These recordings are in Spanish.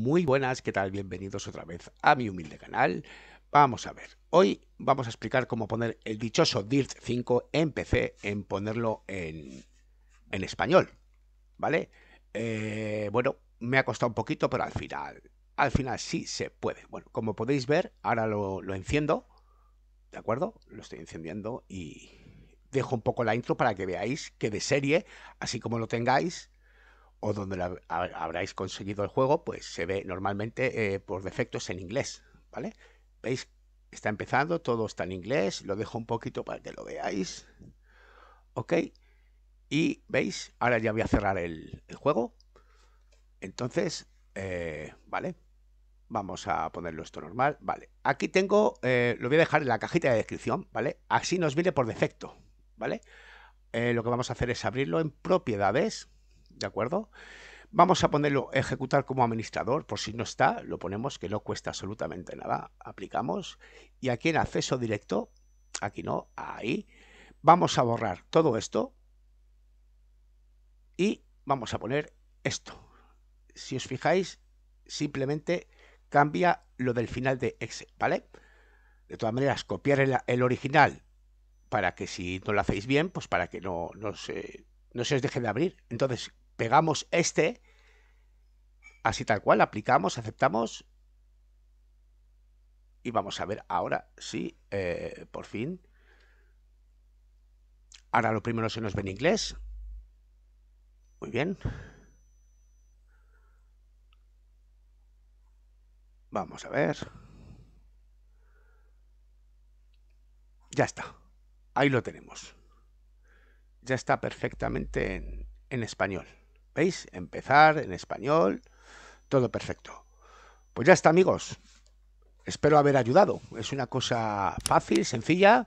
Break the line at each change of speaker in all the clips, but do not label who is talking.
Muy buenas, ¿qué tal? Bienvenidos otra vez a mi humilde canal. Vamos a ver, hoy vamos a explicar cómo poner el dichoso DIRT 5 en PC, en ponerlo en, en español, ¿vale? Eh, bueno, me ha costado un poquito, pero al final, al final sí se puede. Bueno, como podéis ver, ahora lo, lo enciendo, ¿de acuerdo? Lo estoy encendiendo y dejo un poco la intro para que veáis que de serie, así como lo tengáis, o donde habráis conseguido el juego, pues se ve normalmente eh, por defecto es en inglés, ¿vale? ¿Veis? Está empezando, todo está en inglés, lo dejo un poquito para que lo veáis. Ok, y veis, ahora ya voy a cerrar el, juego. Entonces, eh, vale, vamos a ponerlo esto normal. Vale, aquí tengo, eh, lo voy a dejar en la cajita de descripción, ¿vale? Así nos viene por defecto, ¿vale? lo que vamos a hacer es abrirlo en propiedades ¿de acuerdo? Vamos a ponerlo ejecutar como administrador, por si no está, lo ponemos que no cuesta absolutamente nada, aplicamos y aquí en acceso directo, aquí no, ahí, vamos a borrar todo esto y vamos a poner esto. Si os fijáis, simplemente cambia lo del final de Excel, ¿vale? De todas maneras, copiar el, original para que si no lo hacéis bien, pues para que no, no, se, no se os deje de abrir. Entonces, pegamos este, así tal cual, aplicamos, aceptamos y vamos a ver ahora sí, eh, por fin. Ahora lo primero se nos ve en inglés. Muy bien. Vamos a ver. Ya está. Ahí lo tenemos. Ya está perfectamente en español. ¿Veis? Empezar en español. Todo perfecto. Pues ya está, amigos. Espero haber ayudado. Es una cosa fácil, sencilla.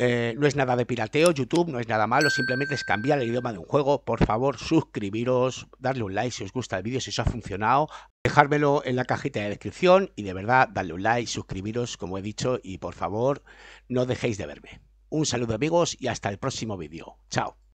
Eh, no es nada de pirateo, YouTube no es nada malo, simplemente es cambiar el idioma de un juego. Por favor, suscribiros, darle un like si os gusta el vídeo, si os ha funcionado, dejármelo en la cajita de descripción y de verdad, darle un like, suscribiros, como he dicho, y por favor, no dejéis de verme. Un saludo amigos y hasta el próximo vídeo. Chao.